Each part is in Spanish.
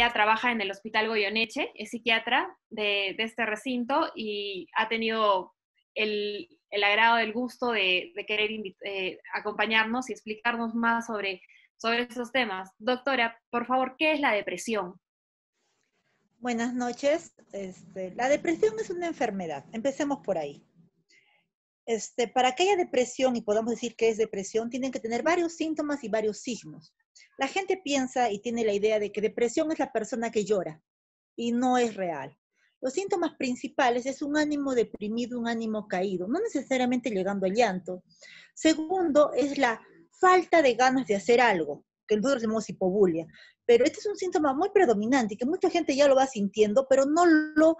ella trabaja en el Hospital Goyoneche, es psiquiatra de, este recinto y ha tenido el, agrado, el gusto de, querer eh, acompañarnos y explicarnos más sobre, sobre esos temas. Doctora, por favor, ¿qué es la depresión? Buenas noches. Este, la depresión es una enfermedad, empecemos por ahí. Este, para que haya depresión y podamos decir que es depresión, tienen que tener varios síntomas y varios signos. La gente piensa y tiene la idea de que depresión es la persona que llora y no es real. Los síntomas principales es un ánimo deprimido, un ánimo caído, no necesariamente llegando al llanto. Segundo, es la falta de ganas de hacer algo, que nosotros llamamos hipobulia. Pero este es un síntoma muy predominante y que mucha gente ya lo va sintiendo, pero no lo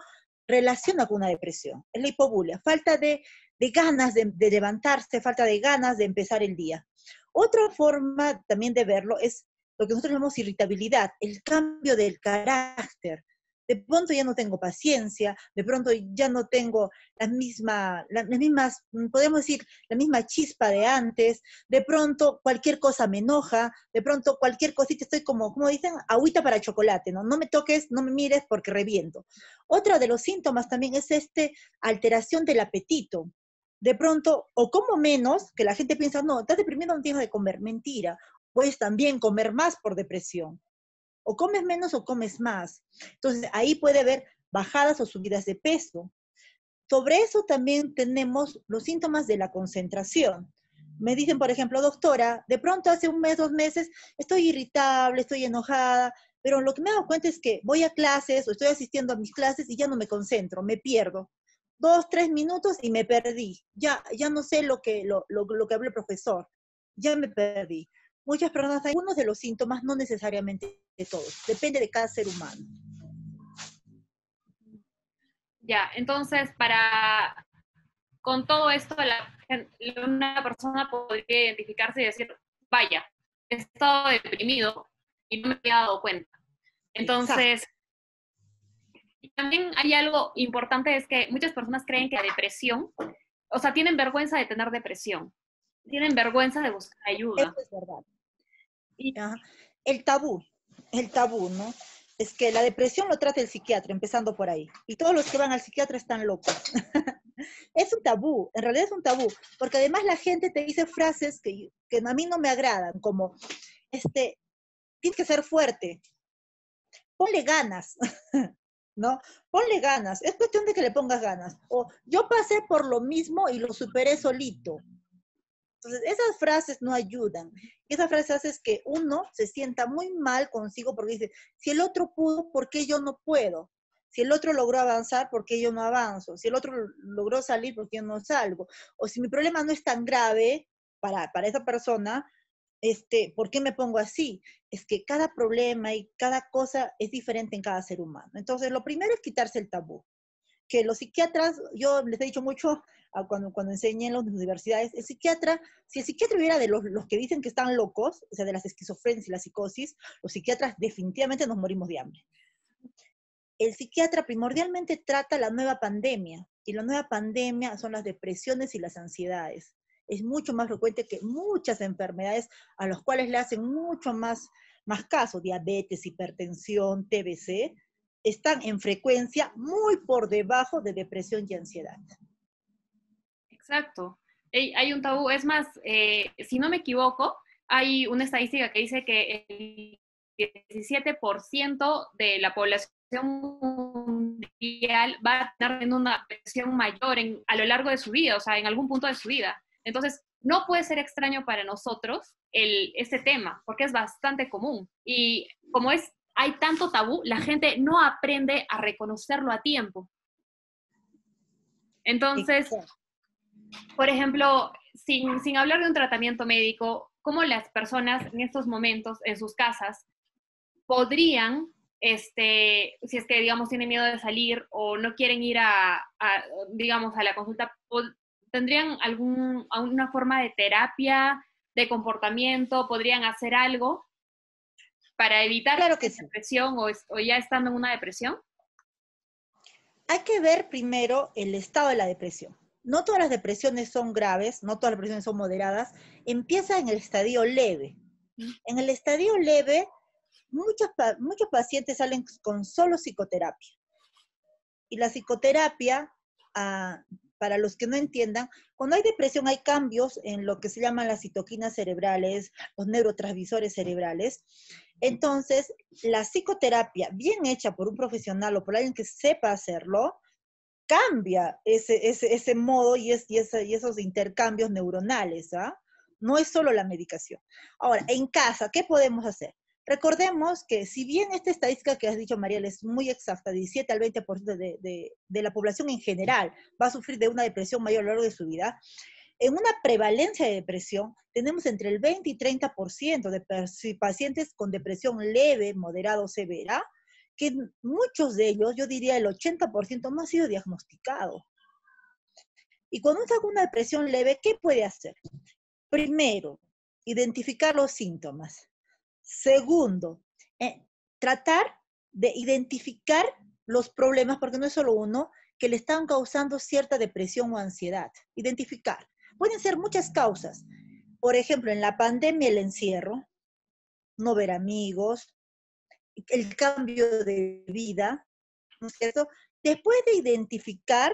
relaciona con una depresión. Es la hipobulia, falta de de ganas de, levantarse, falta de ganas de empezar el día. Otra forma también de verlo es lo que nosotros llamamos irritabilidad, el cambio del carácter. De pronto ya no tengo paciencia, de pronto ya no tengo las mismas, las mismas, podemos decir, la misma chispa de antes, de pronto cualquier cosa me enoja, de pronto cualquier cosita estoy como, como dicen, agüita para chocolate, ¿no? No me toques, no me mires porque reviento. Otra de los síntomas también es esta alteración del apetito de pronto, o como menos, que la gente piensa, no, estás deprimido, no tienes de comer, mentira. Puedes también comer más por depresión. O comes menos o comes más. Entonces, ahí puede haber bajadas o subidas de peso. Sobre eso también tenemos los síntomas de la concentración. Me dicen, por ejemplo, doctora, de pronto hace un mes, dos meses, estoy irritable, estoy enojada, pero lo que me he cuenta es que voy a clases o estoy asistiendo a mis clases y ya no me concentro, me pierdo dos, tres minutos y me perdí. Ya, ya no sé lo que, lo, que habló el profesor. Ya me perdí. Muchas personas, algunos de los síntomas, no necesariamente de todos. Depende de cada ser humano. Ya, entonces, para con todo esto, una persona podría identificarse y decir, vaya, he estado deprimido y no me había dado cuenta. Entonces, también hay algo importante, es que muchas personas creen que la depresión, o sea, tienen vergüenza de tener depresión, tienen vergüenza de buscar ayuda. Eso es verdad. Y, El tabú, el tabú, ¿no? Es que la depresión lo trata el psiquiatra, empezando por ahí. Y todos los que van al psiquiatra están locos. es un tabú, en realidad es un tabú, porque además la gente te dice frases que, que a mí no me agradan, como, este, tienes que ser fuerte, ponle ganas, ¿no? Ponle ganas, es cuestión de que le pongas ganas. O yo pasé por lo mismo y lo superé solito. Entonces, esas frases no ayudan. Esas frases hacen que uno se sienta muy mal consigo porque dice, si el otro pudo, ¿por qué yo no puedo? Si el otro logró avanzar, ¿por qué yo no avanzo? Si el otro logró salir, ¿por qué yo no salgo? O si mi problema no es tan grave para, para esa persona, este, ¿por qué me pongo así? Es que cada problema y cada cosa es diferente en cada ser humano. Entonces, lo primero es quitarse el tabú. Que los psiquiatras, yo les he dicho mucho ah, cuando, cuando enseñé en las universidades, el psiquiatra, si el psiquiatra hubiera de los, que dicen que están locos, o sea, de las esquizofrenias y la psicosis, los psiquiatras definitivamente nos morimos de hambre. El psiquiatra primordialmente trata la nueva pandemia, y la nueva pandemia son las depresiones y las ansiedades es mucho más frecuente que muchas enfermedades a las cuales le hacen mucho más, más caso, diabetes, hipertensión, TBC, están en frecuencia muy por debajo de depresión y ansiedad. Exacto. hay un tabú. Es más, eh, si no me equivoco, hay una estadística que dice que el 17% de la población mundial va a tener una depresión mayor en, a lo largo de su vida, o sea, en algún punto de su vida. Entonces, no puede ser extraño para nosotros el, este tema, porque es bastante común. Y como es, hay tanto tabú, la gente no aprende a reconocerlo a tiempo. Entonces, por ejemplo, sin, hablar de un tratamiento médico, ¿cómo las personas en estos momentos, en sus casas, podrían este, si es que, digamos, tienen miedo de salir o no quieren ir a, a digamos, a la consulta, ¿Tendrían alguna forma de terapia, de comportamiento? ¿Podrían hacer algo para evitar la que depresión o, ya estando en una depresión? Hay que ver primero el estado de la depresión. No todas las depresiones son graves, no todas las depresiones son moderadas. Empieza en el estadio leve. En el estadio leve, muchos, muchos pacientes salen con solo psicoterapia. Y la psicoterapia, ah, para los que no entiendan, cuando hay depresión hay cambios en lo que se llaman las citoquinas cerebrales, los neurotransmisores cerebrales. Entonces, la psicoterapia bien hecha por un profesional o por alguien que sepa hacerlo, cambia ese, modo y, es, y, esos intercambios neuronales. ¿ah? No es solo la medicación. Ahora, en casa, ¿qué podemos hacer? Recordemos que si bien esta estadística que has dicho, Mariel, es muy exacta, 17 al 20% de, la población en general va a sufrir de una depresión mayor a lo largo de su vida, en una prevalencia de depresión tenemos entre el 20 y 30% de pacientes con depresión leve, moderada o severa, que muchos de ellos, yo diría el 80%, no ha sido diagnosticado. Y cuando uno está una depresión leve, ¿qué puede hacer? Primero, identificar los síntomas Segundo, eh, tratar de identificar los problemas, porque no es solo uno, que le están causando cierta depresión o ansiedad. Identificar. Pueden ser muchas causas. Por ejemplo, en la pandemia el encierro, no ver amigos, el cambio de vida, Después de identificar,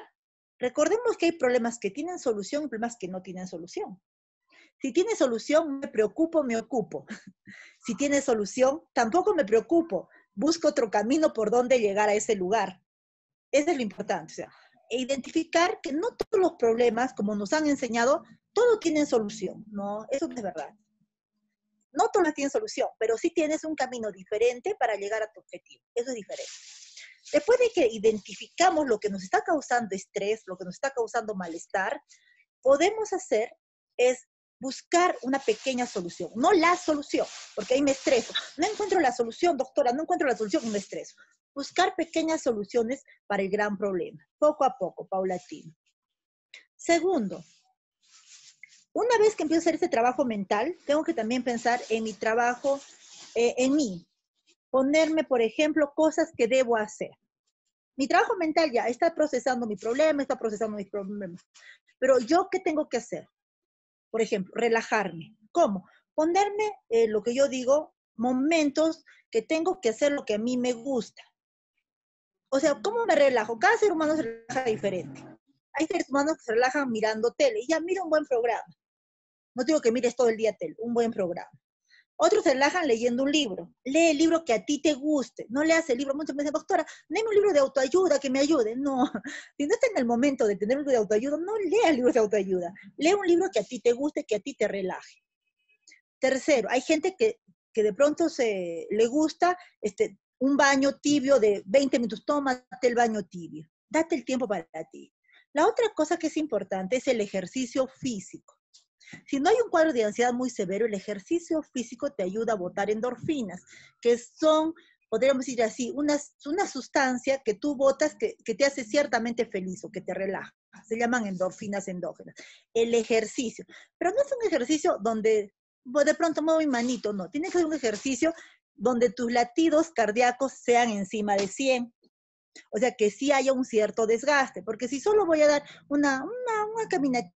recordemos que hay problemas que tienen solución y problemas que no tienen solución. Si tiene solución, me preocupo, me ocupo. Si tiene solución, tampoco me preocupo. Busco otro camino por donde llegar a ese lugar. Esa es lo importante. O sea, e identificar que no todos los problemas, como nos han enseñado, todos tienen solución. No, eso no es verdad. No todas tienen solución, pero sí tienes un camino diferente para llegar a tu objetivo. Eso es diferente. Después de que identificamos lo que nos está causando estrés, lo que nos está causando malestar, podemos hacer es buscar una pequeña solución, no la solución, porque ahí me estreso. No encuentro la solución, doctora, no encuentro la solución me estreso. Buscar pequeñas soluciones para el gran problema, poco a poco, paulatino. Segundo, una vez que empiezo a hacer ese trabajo mental, tengo que también pensar en mi trabajo, eh, en mí. Ponerme, por ejemplo, cosas que debo hacer. Mi trabajo mental ya está procesando mi problema, está procesando mis problemas. Pero yo, ¿qué tengo que hacer? Por ejemplo, relajarme. ¿Cómo? Ponerme eh, lo que yo digo, momentos que tengo que hacer lo que a mí me gusta. O sea, ¿cómo me relajo? Cada ser humano se relaja diferente. Hay seres humanos que se relajan mirando tele. Y ya mira un buen programa. No digo que mires todo el día tele, un buen programa. Otros se relajan leyendo un libro. Lee el libro que a ti te guste. No leas el libro. Muchas veces, doctora, dame un libro de autoayuda que me ayude. No. Si no está en el momento de tener un libro de autoayuda, no lea el libro de autoayuda. Lee un libro que a ti te guste, que a ti te relaje. Tercero, hay gente que, que de pronto se, le gusta este, un baño tibio de 20 minutos. Tómate el baño tibio. Date el tiempo para ti. La otra cosa que es importante es el ejercicio físico. Si no hay un cuadro de ansiedad muy severo, el ejercicio físico te ayuda a botar endorfinas, que son podríamos decir así, una, una sustancia que tú botas que, que, te hace ciertamente feliz o que te relaja. Se llaman endorfinas endógenas. El ejercicio. Pero no es un ejercicio donde pues, de pronto muevo mi manito, no. Tiene que ser un ejercicio donde tus latidos cardíacos sean encima de 100. O sea, que sí haya un cierto desgaste, porque si solo voy a dar una, una, una caminata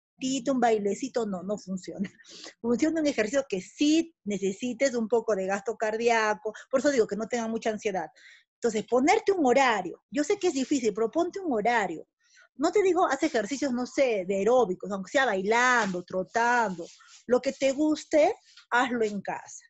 un bailecito, no, no funciona. Funciona un ejercicio que sí necesites un poco de gasto cardíaco, por eso digo que no tenga mucha ansiedad. Entonces, ponerte un horario. Yo sé que es difícil, pero ponte un horario. No te digo, haz ejercicios, no sé, de aeróbicos, aunque sea bailando, trotando, lo que te guste, hazlo en casa.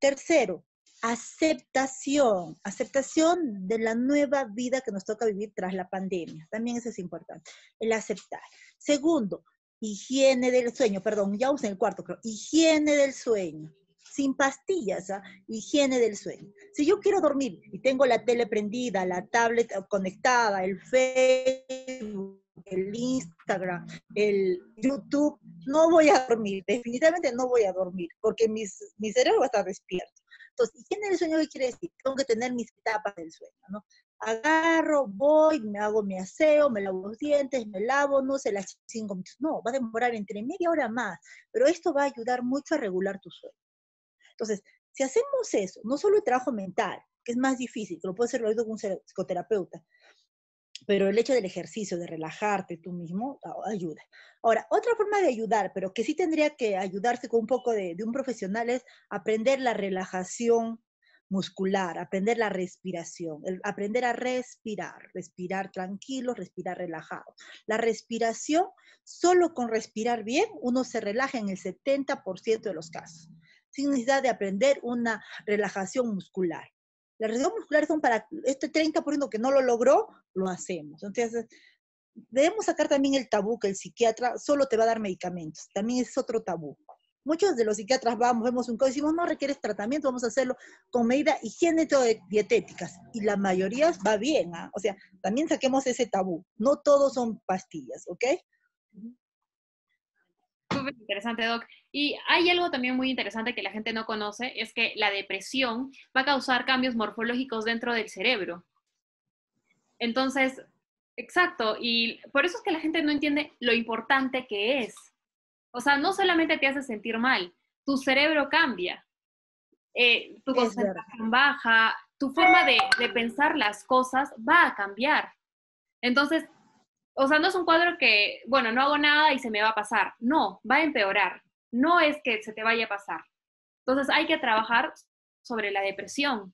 Tercero, aceptación, aceptación de la nueva vida que nos toca vivir tras la pandemia. También eso es importante, el aceptar. Segundo, higiene del sueño, perdón, ya usé el cuarto, creo, higiene del sueño, sin pastillas, ¿ah? higiene del sueño. Si yo quiero dormir y tengo la tele prendida, la tablet eh, conectada, el Facebook, el Instagram, el YouTube, no voy a dormir, definitivamente no voy a dormir, porque mi cerebro va a estar despierto. Entonces, es el sueño, que quiere decir? Tengo que tener mis etapas del sueño, ¿no? Agarro, voy, me hago mi aseo, me lavo los dientes, me lavo, no sé, las cinco minutos. No, va a demorar entre media hora más, pero esto va a ayudar mucho a regular tu sueño. Entonces, si hacemos eso, no solo el trabajo mental, que es más difícil, que lo puede hacer con un psicoterapeuta, pero el hecho del ejercicio, de relajarte tú mismo, ayuda. Ahora, otra forma de ayudar, pero que sí tendría que ayudarse con un poco de, un profesional, es aprender la relajación muscular, aprender la respiración, aprender a respirar, respirar tranquilo, respirar relajado. La respiración, solo con respirar bien, uno se relaja en el 70% de los casos, sin necesidad de aprender una relajación muscular. Las reservas musculares son para este 30% que no lo logró, lo hacemos. Entonces, debemos sacar también el tabú que el psiquiatra solo te va a dar medicamentos. También es otro tabú. Muchos de los psiquiatras vamos, vemos un código y decimos, no requieres este tratamiento, vamos a hacerlo con medidas higiénico-dietéticas. Y la mayoría va bien, ¿ah? o sea, también saquemos ese tabú. No todos son pastillas, ¿ok? interesante, Doc. Y hay algo también muy interesante que la gente no conoce, es que la depresión va a causar cambios morfológicos dentro del cerebro. Entonces, exacto, y por eso es que la gente no entiende lo importante que es. O sea, no solamente te hace sentir mal, tu cerebro cambia, eh, tu concentración baja, tu forma de, de pensar las cosas va a cambiar. Entonces, o sea, no es un cuadro que, bueno, no hago nada y se me va a pasar. No, va a empeorar. No es que se te vaya a pasar. Entonces hay que trabajar sobre la depresión.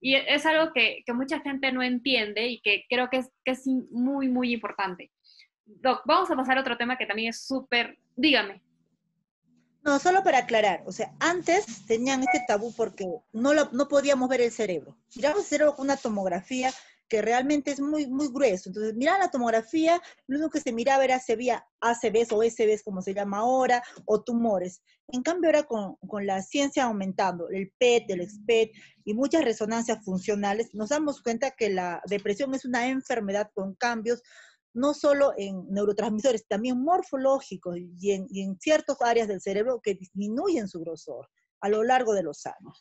Y e, es algo que, que mucha gente no entiende y que creo que es, muy, muy importante. Doc, vamos a pasar a otro tema que también es súper, dígame. No, solo para aclarar, o sea, antes tenían este tabú porque no, no podíamos ver el cerebro. Miramos el cerebro con una tomografía, que realmente es muy, muy grueso. Entonces, mira la tomografía, lo único que se miraba era si había ACVs o SBs, como se llama ahora, o tumores. En cambio, ahora con, la ciencia aumentando, el PET, el EXPET, y muchas resonancias funcionales, nos damos cuenta que la depresión es una enfermedad con cambios no solo en neurotransmisores, también morfológicos y en, y en ciertas áreas del cerebro que disminuyen su grosor a lo largo de los años.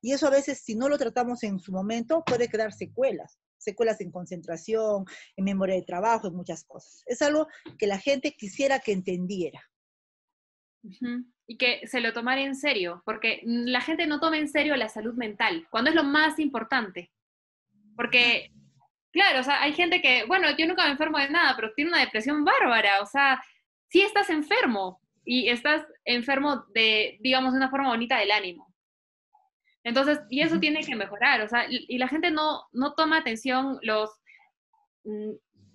Y eso a veces, si no lo tratamos en su momento, puede crear secuelas secuelas en concentración, en memoria de trabajo, en muchas cosas. Es algo que la gente quisiera que entendiera. Y que se lo tomara en serio, porque la gente no toma en serio la salud mental, cuando es lo más importante. Porque, claro, o sea, hay gente que, bueno, yo nunca me enfermo de nada, pero tiene una depresión bárbara, o sea, sí estás enfermo y estás enfermo de, digamos, de una forma bonita del ánimo entonces, y eso tiene que mejorar, o sea, y la gente no, toma atención, los, mm,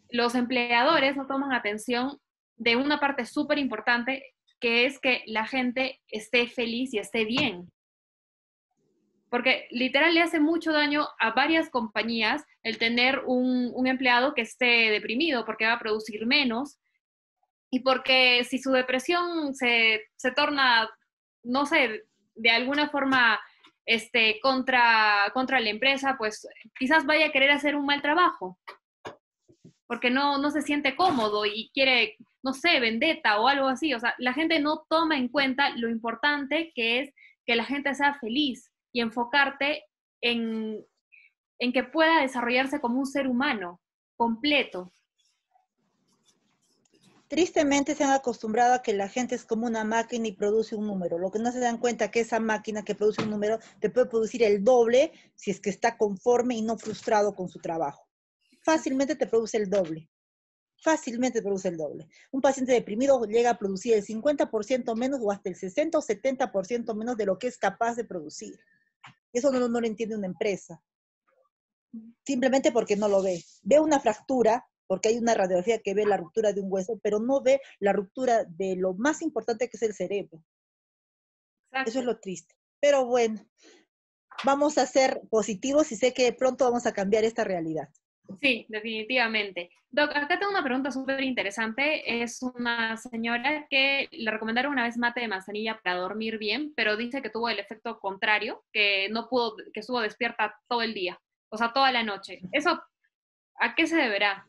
los empleadores no toman atención de una parte súper importante, que es que la gente esté feliz y esté bien. Porque literal le hace mucho daño a varias compañías el tener un, empleado que esté deprimido porque va a producir menos y porque si su depresión se, se torna, no sé, de alguna forma este, contra, contra la empresa, pues quizás vaya a querer hacer un mal trabajo, porque no, se siente cómodo y quiere, no sé, vendetta o algo así. O sea, la gente no toma en cuenta lo importante que es que la gente sea feliz y enfocarte en, en que pueda desarrollarse como un ser humano completo. Tristemente se han acostumbrado a que la gente es como una máquina y produce un número. Lo que no se dan cuenta que esa máquina que produce un número te puede producir el doble si es que está conforme y no frustrado con su trabajo. Fácilmente te produce el doble. Fácilmente produce el doble. Un paciente deprimido llega a producir el 50% menos o hasta el 60 o 70% menos de lo que es capaz de producir. Eso no lo entiende una empresa simplemente porque no lo ve. Ve una fractura, porque hay una radiografía que ve la ruptura de un hueso, pero no ve la ruptura de lo más importante que es el cerebro. Eso es lo triste. Pero bueno, vamos a ser positivos y sé que pronto vamos a cambiar esta realidad. Sí, definitivamente. Doc, acá tengo una pregunta súper interesante. Es una señora que le recomendaron una vez mate de manzanilla para dormir bien, pero dice que tuvo el efecto contrario, que no pudo, que estuvo despierta todo el día, o sea, toda la noche. ¿Eso a qué se deberá?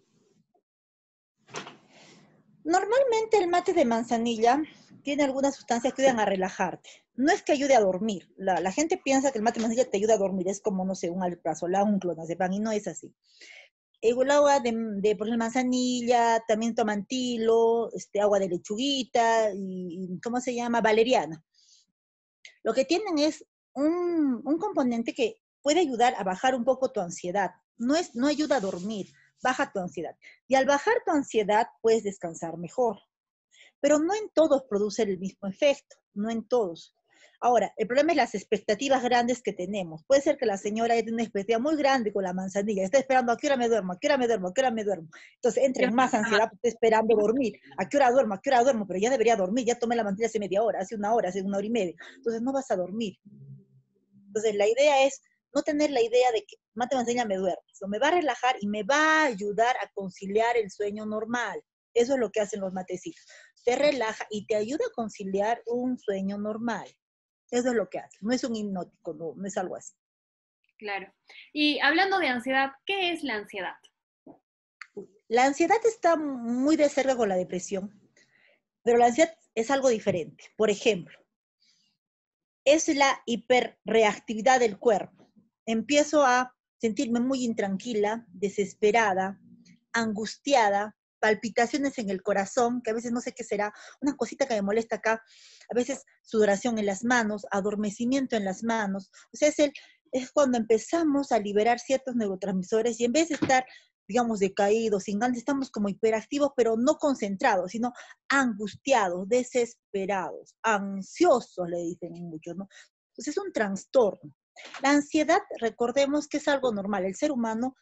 Normalmente el mate de manzanilla tiene algunas sustancias que ayudan a relajarte. No es que ayude a dormir. La, gente piensa que el mate de manzanilla te ayuda a dormir. Es como, no sé, un alprazolam, un clonazepam, y no es así. El agua de, por manzanilla, también toman este, agua de lechuguita, y, ¿cómo se llama? Valeriana. Lo que tienen es un, un componente que puede ayudar a bajar un poco tu ansiedad. No, es, no ayuda a dormir, baja tu ansiedad. Y al bajar tu ansiedad puedes descansar mejor. Pero no en todos produce el mismo efecto, no en todos. Ahora, el problema es las expectativas grandes que tenemos. Puede ser que la señora tiene una expectativa muy grande con la manzanilla, está esperando a qué hora me duermo, a qué hora me duermo, a qué hora me duermo. Entonces entre más ansiedad está esperando dormir, a qué hora duermo, a qué hora duermo, pero ya debería dormir, ya tomé la manzanilla hace media hora, hace una hora, hace una hora y media. Entonces no vas a dormir. Entonces la idea es no tener la idea de que mate enseña, me duerme. Eso me va a relajar y me va a ayudar a conciliar el sueño normal. Eso es lo que hacen los matecitos. Te relaja y te ayuda a conciliar un sueño normal. Eso es lo que hace. No es un hipnótico, no, no es algo así. Claro. Y hablando de ansiedad, ¿qué es la ansiedad? La ansiedad está muy de cerca con la depresión, pero la ansiedad es algo diferente. Por ejemplo, es la hiperreactividad del cuerpo. Empiezo a sentirme muy intranquila, desesperada, angustiada, palpitaciones en el corazón, que a veces no sé qué será, una cosita que me molesta acá, a veces sudoración en las manos, adormecimiento en las manos. O sea, es, cuando empezamos a liberar ciertos neurotransmisores y en vez de estar digamos, decaídos, sin estamos como hiperactivos, pero no concentrados, sino angustiados, desesperados, ansiosos, le dicen muchos, ¿no? Entonces es un trastorno. La ansiedad, recordemos que es algo normal. El ser humano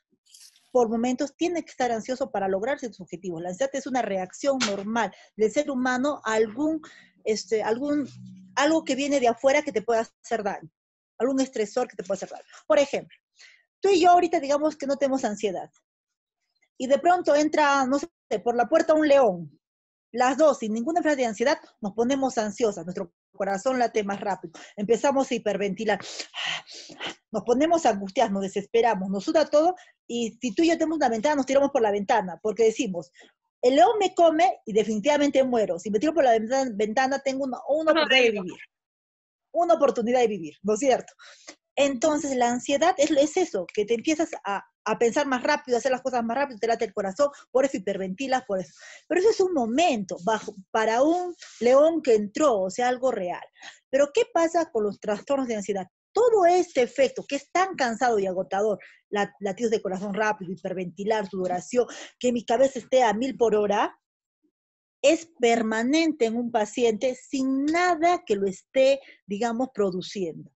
por momentos tiene que estar ansioso para lograr sus objetivos. La ansiedad es una reacción normal del ser humano a algún, este, algún, algo que viene de afuera que te pueda hacer daño, algún estresor que te pueda hacer daño. Por ejemplo, tú y yo ahorita digamos que no tenemos ansiedad y de pronto entra, no sé, por la puerta un león, las dos, sin ninguna frase de ansiedad, nos ponemos ansiosas, nuestro corazón late más rápido, empezamos a hiperventilar, nos ponemos angustiados, nos desesperamos, nos suda todo y si tú y yo tenemos una ventana, nos tiramos por la ventana, porque decimos, el león me come y definitivamente muero, si me tiro por la ventana, tengo una, oportunidad de vivir, una oportunidad de vivir, ¿no es cierto? Entonces la ansiedad es, es eso, que te empiezas a a pensar más rápido, a hacer las cosas más rápido, te late el corazón, por eso hiperventilas, por eso. Pero eso es un momento bajo, para un león que entró, o sea, algo real. Pero ¿qué pasa con los trastornos de ansiedad? Todo este efecto que es tan cansado y agotador, latidos de corazón rápido, hiperventilar, sudoración, que mi cabeza esté a mil por hora, es permanente en un paciente sin nada que lo esté, digamos, produciendo.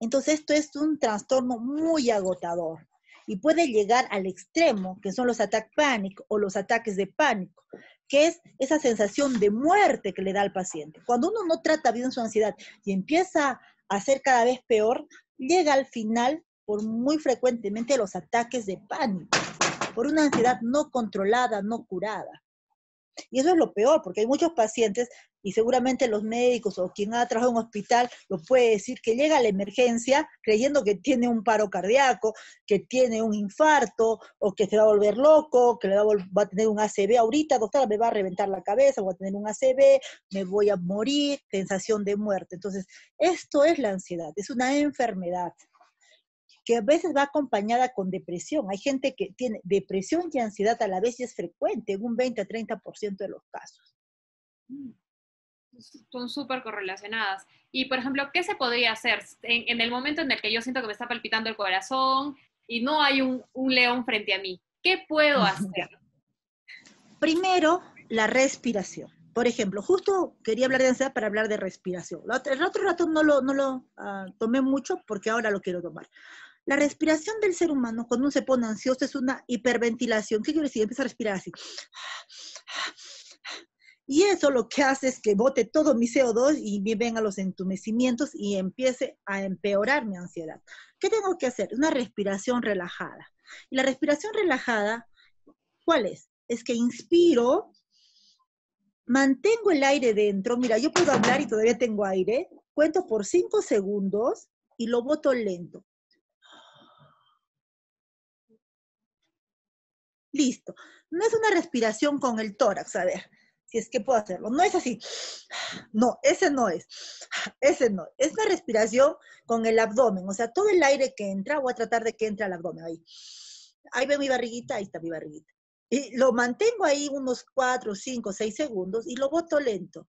Entonces, esto es un trastorno muy agotador y puede llegar al extremo, que son los ataques pánico o los ataques de pánico, que es esa sensación de muerte que le da al paciente. Cuando uno no trata bien su ansiedad y empieza a ser cada vez peor, llega al final por muy frecuentemente los ataques de pánico, por una ansiedad no controlada, no curada. Y eso es lo peor, porque hay muchos pacientes, y seguramente los médicos o quien ha trabajado en un hospital lo puede decir, que llega a la emergencia creyendo que tiene un paro cardíaco, que tiene un infarto, o que se va a volver loco, que va a, va a tener un ACV ahorita, doctora, me va a reventar la cabeza, voy a tener un ACV, me voy a morir, sensación de muerte. Entonces, esto es la ansiedad, es una enfermedad que a veces va acompañada con depresión. Hay gente que tiene depresión y ansiedad a la vez y es frecuente en un 20 a 30% de los casos. Mm. Son súper correlacionadas. Y, por ejemplo, ¿qué se podría hacer en, el momento en el que yo siento que me está palpitando el corazón y no hay un, león frente a mí? ¿Qué puedo hacer? Primero, la respiración. Por ejemplo, justo quería hablar de ansiedad para hablar de respiración. El otro rato no lo, ah, tomé mucho porque ahora lo quiero tomar. La respiración del ser humano cuando uno se pone ansioso es una hiperventilación. ¿Qué quiere decir? Empieza a respirar así. Y eso lo que hace es que bote todo mi CO2 y me vengan los entumecimientos y empiece a empeorar mi ansiedad. ¿Qué tengo que hacer? Una respiración relajada. Y la respiración relajada, ¿cuál es? Es que inspiro, mantengo el aire dentro. Mira, yo puedo hablar y todavía tengo aire. Cuento por cinco segundos y lo boto lento. Listo. No es una respiración con el tórax, a ver, si es que puedo hacerlo. No es así. No, ese no es. Ese no. Es una respiración con el abdomen. O sea, todo el aire que entra, voy a tratar de que entre al abdomen. Ahí. Ahí ve mi barriguita, ahí está mi barriguita. Y lo mantengo ahí unos 4, 5, 6 segundos y lo boto lento.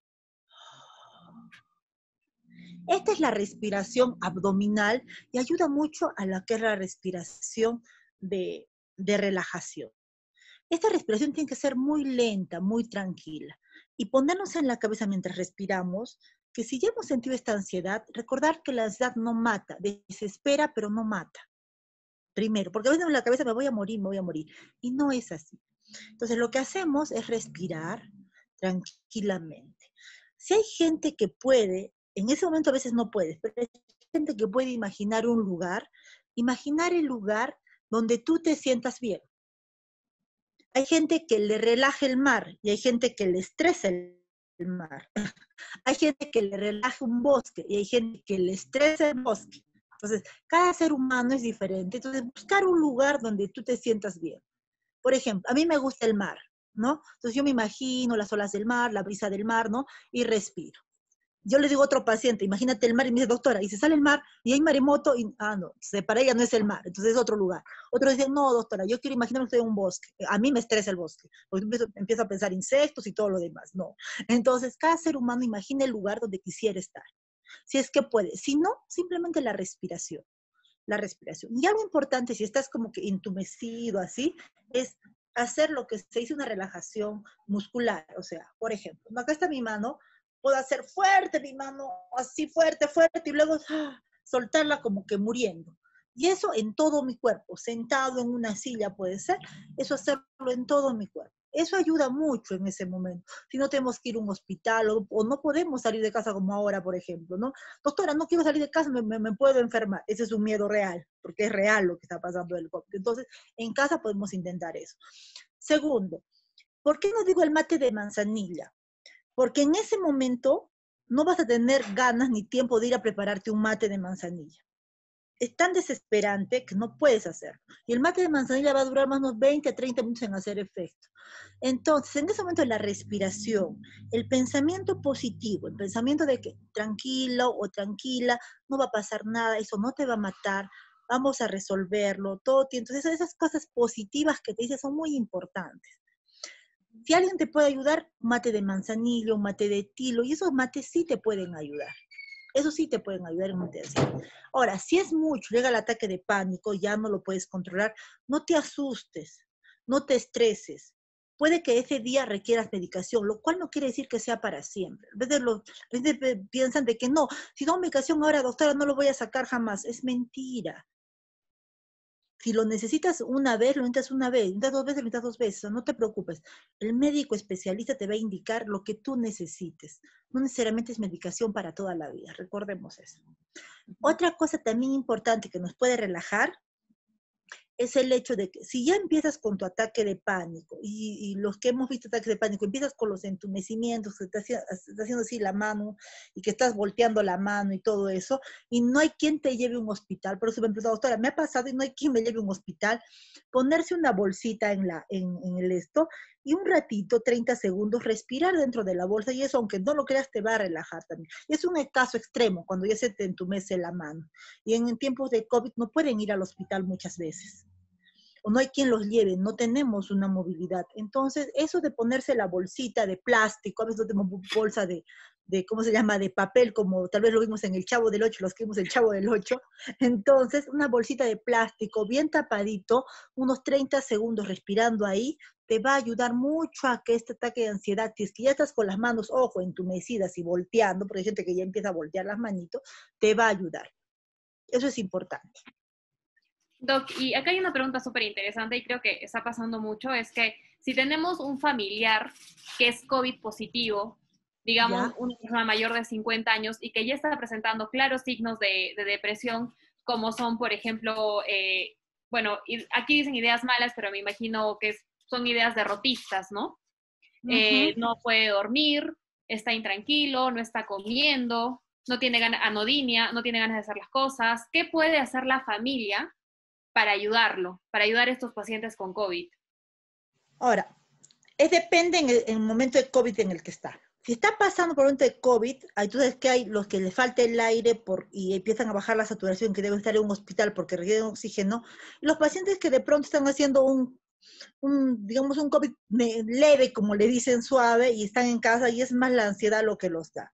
Esta es la respiración abdominal y ayuda mucho a la que es la respiración de relajación. Esta respiración tiene que ser muy lenta, muy tranquila. Y ponernos en la cabeza mientras respiramos que si ya hemos sentido esta ansiedad, recordar que la ansiedad no mata, desespera, pero no mata. Primero, porque a veces en la cabeza me voy a morir, me voy a morir. Y no es así. Entonces, lo que hacemos es respirar tranquilamente. Si hay gente que puede, en ese momento a veces no puedes, pero hay gente que puede imaginar un lugar, imaginar el lugar donde tú te sientas bien. Hay gente que le relaja el mar y hay gente que le estresa el mar. hay gente que le relaja un bosque y hay gente que le estresa el bosque. Entonces, cada ser humano es diferente. Entonces, buscar un lugar donde tú te sientas bien. Por ejemplo, a mí me gusta el mar, ¿no? Entonces yo me imagino las olas del mar, la brisa del mar, ¿no? Y respiro yo le digo a otro paciente, imagínate el mar, y me dice, doctora, y se sale el mar y hay maremoto, y, ah, no, para ella no es el mar, entonces es otro lugar. Otro dice, no, doctora, yo quiero imaginarme usted en un bosque, a mí me estresa el bosque, porque empiezo, a pensar insectos y todo lo demás, no. Entonces, cada ser humano imagina el lugar donde quisiera estar, si es que puede, si no, simplemente la respiración, la respiración. Y algo importante, si estás como que entumecido así, es hacer lo que se dice una relajación muscular, o sea, por ejemplo, acá está mi mano, puedo hacer fuerte mi mano, así fuerte, fuerte, y luego ¡ah! soltarla como que muriendo. Y eso en todo mi cuerpo, sentado en una silla puede ser, eso hacerlo en todo mi cuerpo. Eso ayuda mucho en ese momento. Si no tenemos que ir a un hospital o, no podemos salir de casa como ahora, por ejemplo, ¿no? Doctora, no quiero salir de casa, me, puedo enfermar. Ese es un miedo real, porque es real lo que está pasando del COVID. Entonces, en casa podemos intentar eso. Segundo, ¿por qué no digo el mate de manzanilla? porque en ese momento no vas a tener ganas ni tiempo de ir a prepararte un mate de manzanilla. Es tan desesperante que no puedes hacerlo. Y el mate de manzanilla va a durar más o menos 20 a 30 minutos en hacer efecto. Entonces, en ese momento la respiración, el pensamiento positivo, el pensamiento de que tranquilo o tranquila, no va a pasar nada, eso no te va a matar, vamos a resolverlo, todo. Entonces, esas cosas positivas que te dice son muy importantes. Si alguien te puede ayudar, mate de manzanillo, mate de tilo, y esos mates sí te pueden ayudar. Eso sí te pueden ayudar en intensidad. Ahora, si es mucho, llega el ataque de pánico, ya no lo puedes controlar, no te asustes, no te estreses. Puede que ese día requieras medicación, lo cual no quiere decir que sea para siempre. A veces, piensan de que no, si tomo medicación ahora, doctora, no lo voy a sacar jamás. Es mentira. Si lo necesitas una vez, lo necesitas una vez, lo necesitas dos veces, lo necesitas dos veces, no te preocupes. El médico especialista te va a indicar lo que tú necesites. No necesariamente es medicación para toda la vida, recordemos eso. Otra cosa también importante que nos puede relajar es el hecho de que si ya empiezas con tu ataque de pánico, y, los que hemos visto ataques de pánico, empiezas con los entumecimientos, que te haciendo así la mano y que estás volteando la mano y todo eso, y no hay quien te lleve a un hospital, por eso me preguntó, doctora, me ha pasado y no hay quien me lleve a un hospital, ponerse una bolsita en, la, en, en el esto y un ratito, 30 segundos, respirar dentro de la bolsa y eso, aunque no lo creas, te va a relajar también. es un caso extremo cuando ya se te entumece la mano. Y en tiempos de COVID no pueden ir al hospital muchas veces. O no hay quien los lleve, no tenemos una movilidad. Entonces, eso de ponerse la bolsita de plástico, a veces no tenemos bolsa de, de, ¿cómo se llama?, de papel, como tal vez lo vimos en el Chavo del Ocho, los que vimos el Chavo del Ocho. Entonces, una bolsita de plástico bien tapadito, unos 30 segundos respirando ahí, te va a ayudar mucho a que este ataque de ansiedad, si es ya estás con las manos, ojo, entumecidas y volteando, porque hay gente que ya empieza a voltear las manitos, te va a ayudar. Eso es importante. Doc, y acá hay una pregunta súper interesante y creo que está pasando mucho, es que si tenemos un familiar que es COVID positivo, digamos, una persona mayor de 50 años y que ya está presentando claros signos de, depresión, como son, por ejemplo, eh, bueno, aquí dicen ideas malas, pero me imagino que son ideas derrotistas, ¿no? Eh, no puede dormir, está intranquilo, no está comiendo, no tiene ganas, anodinia, no tiene ganas de hacer las cosas. ¿Qué puede hacer la familia para ayudarlo, para ayudar a estos pacientes con COVID? Ahora, es depende en el momento de COVID en el que está. Si está pasando por un de COVID, entonces que hay los que les falta el aire y empiezan a bajar la saturación que deben estar en un hospital porque requieren oxígeno, los pacientes que de pronto están haciendo un, digamos, un COVID leve, como le dicen suave, y están en casa y es más la ansiedad lo que los da.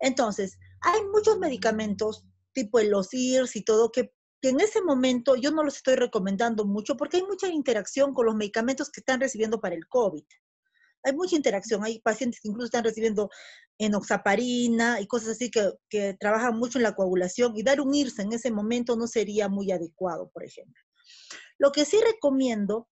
Entonces, hay muchos medicamentos tipo los IRS y todo que en ese momento yo no los estoy recomendando mucho porque hay mucha interacción con los medicamentos que están recibiendo para el COVID hay mucha interacción. Hay pacientes que incluso están recibiendo enoxaparina y cosas así que, trabajan mucho en la coagulación y dar un irse en ese momento no sería muy adecuado, por ejemplo. Lo que sí recomiendo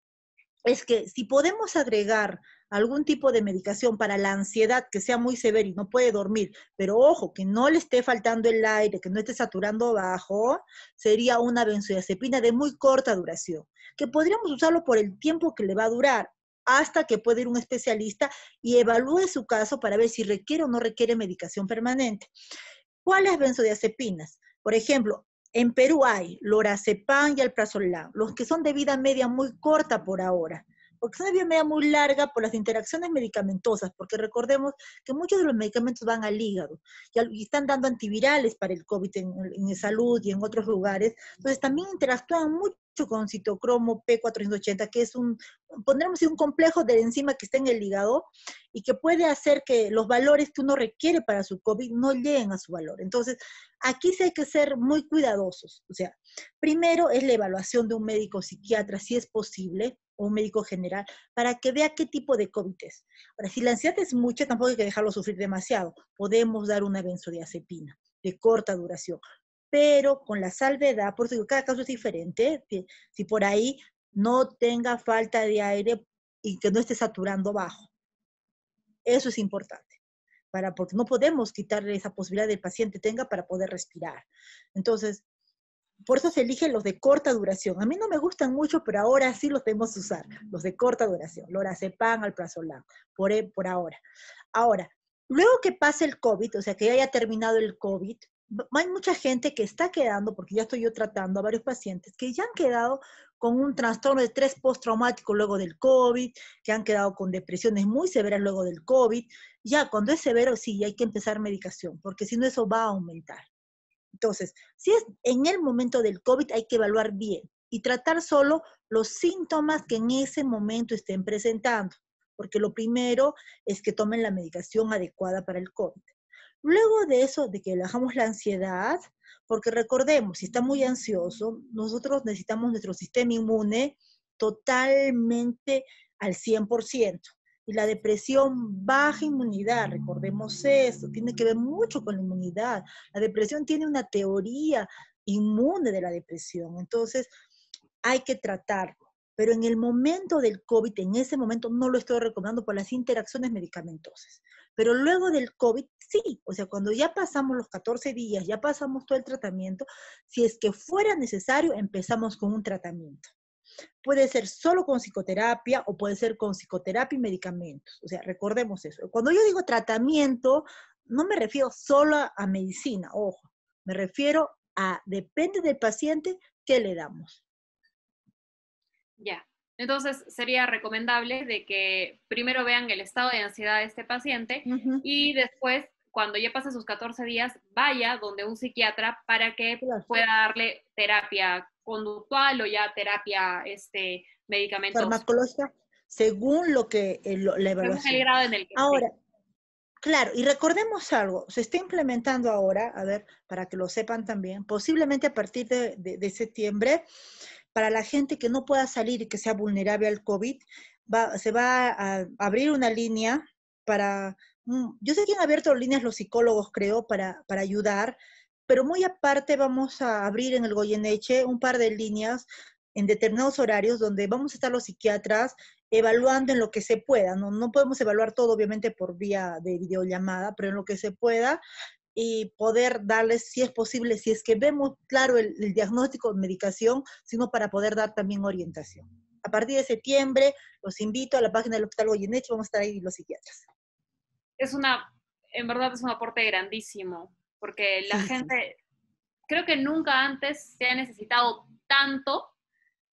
es que si podemos agregar algún tipo de medicación para la ansiedad que sea muy severa y no puede dormir, pero ojo, que no le esté faltando el aire, que no esté saturando abajo, sería una benzodiazepina de muy corta duración, que podríamos usarlo por el tiempo que le va a durar hasta que puede ir un especialista y evalúe su caso para ver si requiere o no requiere medicación permanente. ¿Cuáles benzodiazepinas? Por ejemplo, en Perú hay lorazepam y alprazolam, los que son de vida media muy corta por ahora porque son de vida media muy larga por las interacciones medicamentosas, porque recordemos que muchos de los medicamentos van al hígado y, están dando antivirales para el COVID en, en salud y en otros lugares, entonces también interactúan mucho con citocromo P480, que es un, pondremos un complejo de enzima que está en el hígado y que puede hacer que los valores que uno requiere para su COVID no lleguen a su valor. Entonces, aquí sí hay que ser muy cuidadosos. O sea, primero es la evaluación de un médico psiquiatra, si es posible, o un médico general, para que vea qué tipo de COVID es. Ahora, si la ansiedad es mucha, tampoco hay que dejarlo sufrir demasiado. Podemos dar una benzodiazepina de corta duración pero con la salvedad, por eso cada caso es diferente, si, por ahí no tenga falta de aire y que no esté saturando bajo. Eso es importante, para, porque no podemos quitarle esa posibilidad del paciente tenga para poder respirar. Entonces, por eso se eligen los de corta duración. A mí no me gustan mucho, pero ahora sí los debemos usar, los de corta duración, lorazepam, plazo por, e, por ahora. Ahora, luego que pase el COVID, o sea, que haya terminado el COVID, hay mucha gente que está quedando, porque ya estoy yo tratando a varios pacientes, que ya han quedado con un trastorno de estrés postraumático luego del COVID, que han quedado con depresiones muy severas luego del COVID. Ya cuando es severo, sí, hay que empezar medicación, porque si no eso va a aumentar. Entonces, si es en el momento del COVID, hay que evaluar bien y tratar solo los síntomas que en ese momento estén presentando, porque lo primero es que tomen la medicación adecuada para el COVID. Luego de eso, de que bajamos la ansiedad, porque recordemos, si está muy ansioso, nosotros necesitamos nuestro sistema inmune totalmente al 100%. Y la depresión baja inmunidad, recordemos eso, tiene que ver mucho con la inmunidad. La depresión tiene una teoría inmune de la depresión, entonces hay que tratarlo. Pero en el momento del COVID, en ese momento no lo estoy recomendando por las interacciones medicamentosas. Pero luego del COVID, sí, o sea, cuando ya pasamos los 14 días, ya pasamos todo el tratamiento, si es que fuera necesario, empezamos con un tratamiento. Puede ser solo con psicoterapia o puede ser con psicoterapia y medicamentos. O sea, recordemos eso. Cuando yo digo tratamiento, no me refiero solo a medicina, ojo, me refiero a, depende del paciente, ¿qué le damos? Ya, entonces, sería recomendable de que primero vean el estado de ansiedad de este paciente y después, cuando ya pase sus 14 días, vaya donde un psiquiatra para que pueda darle terapia conductual o ya terapia este, medicamentos. Farmacológica, según lo que eh, la evaluación. Según el grado en el que Ahora, Claro, y recordemos algo, se está implementando ahora, a ver, para que lo sepan también, posiblemente a partir de, de septiembre, para la gente que no pueda salir y que sea vulnerable al COVID, se va a abrir una línea para... Mm, yo sé que han abierto líneas los psicólogos, creo, para, ayudar, pero muy aparte vamos a abrir en el Goyeneche un par de líneas en determinados horarios donde vamos a estar los psiquiatras evaluando en lo que se pueda. No, no podemos evaluar todo, obviamente, por vía de videollamada, pero en lo que se pueda, y poder darles, si es posible, si es que vemos claro el, diagnóstico de medicación, sino para poder dar también orientación. A partir de septiembre, los invito a la página del Hospital Goyeneche, vamos a estar ahí los psiquiatras. Es una, en verdad es un aporte grandísimo, porque la gente, creo que nunca antes se ha necesitado tanto